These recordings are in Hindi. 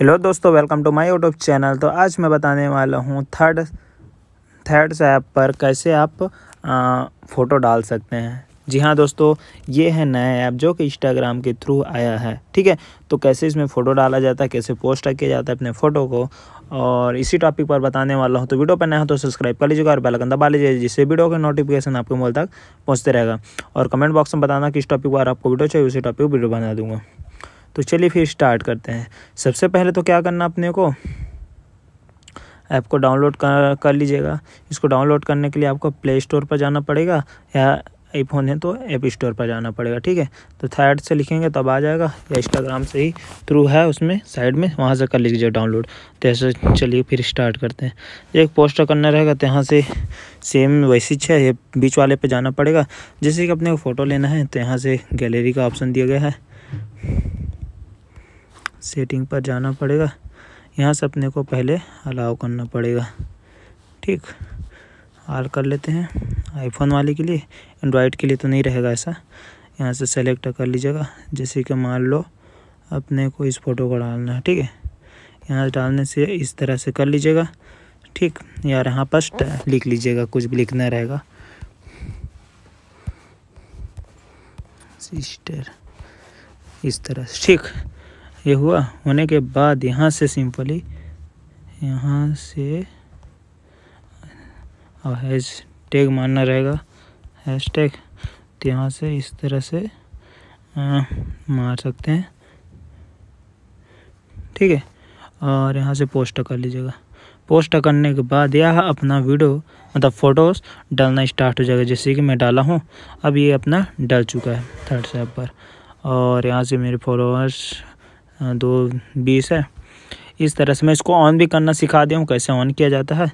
हेलो दोस्तों welcome to my YouTube channel तो आज मैं बताने वाला हूँ थर्ड थर्ड्स ऐप पर कैसे आप फ़ोटो डाल सकते हैं जी हाँ दोस्तों ये है नया ऐप जो कि इंस्टाग्राम के थ्रू आया है ठीक है तो कैसे इसमें फ़ोटो डाला जाता है कैसे पोस्ट किया जाता है अपने फ़ोटो को और इसी टॉपिक पर बताने वाला हूँ तो वीडियो पर नया हो तो सब्सक्राइब कर लीजिएगा और बेलकन दबा लीजिए जिससे वीडियो के नोटिफिकेशन आपके मोबाइल तक पहुँचते रहेगा और कमेंट बॉक्स में बताना किस टॉपिक पर आपको वीडियो चाहिए उसी टॉपिक वीडियो बना दूँगा तो चलिए फिर स्टार्ट करते हैं सबसे पहले तो क्या करना अपने को ऐप को डाउनलोड कर कर लीजिएगा इसको डाउनलोड करने के लिए आपको प्ले स्टोर पर जाना पड़ेगा या आईफोन है तो ऐप स्टोर पर जाना पड़ेगा ठीक है तो थर्ड से लिखेंगे तब तो आ जाएगा या इंस्टाग्राम से ही थ्रू है उसमें साइड में वहाँ से कर लीजिए डाउनलोड तो ऐसे चलिए फिर स्टार्ट करते हैं एक पोस्टर करना रहेगा तो यहाँ से सेम वैसी है ये बीच वाले पे जाना पड़ेगा जैसे कि अपने को फ़ोटो लेना है तो यहाँ से गैलरी का ऑप्शन दिया गया है सेटिंग पर जाना पड़ेगा यहाँ से अपने को पहले अलाउ करना पड़ेगा ठीक आल कर लेते हैं आईफोन वाले के लिए एंड्रॉयड के लिए तो नहीं रहेगा ऐसा यहाँ से सेलेक्ट कर लीजिएगा जैसे कि मान लो अपने को इस फ़ोटो को डालना है ठीक है यहाँ डालने से इस तरह से कर लीजिएगा ठीक यार यहाँ पर लिख लीजिएगा कुछ भी लिखना रहेगा सिस्टर इस तरह से ठीक ये हुआ होने के बाद यहाँ से सिंपली यहाँ से और हैश टैग मानना रहेगा हैश टैग तो यहाँ से इस तरह से आ, मार सकते हैं ठीक है और यहाँ से पोस्ट कर लीजिएगा पोस्ट करने के बाद यह अपना वीडियो मतलब फ़ोटोज़ डालना स्टार्ट हो जाएगा जैसे कि मैं डाला हूँ अब ये अपना डल चुका है थर्ड सेप पर और यहाँ से मेरे फॉलोअर्स हाँ, दो बीस है इस तरह से मैं इसको ऑन भी करना सिखा दिया हूँ कैसे ऑन किया जाता है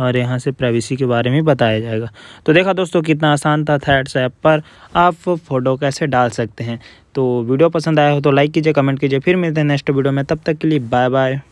और यहाँ से प्राइवेसी के बारे में बताया जाएगा तो देखा दोस्तों कितना आसान था थर्ड्स ऐप पर आप फ़ोटो कैसे डाल सकते हैं तो वीडियो पसंद आया हो तो लाइक कीजिए कमेंट कीजिए फिर मिलते हैं नेक्स्ट वीडियो में तब तक के लिए बाय बाय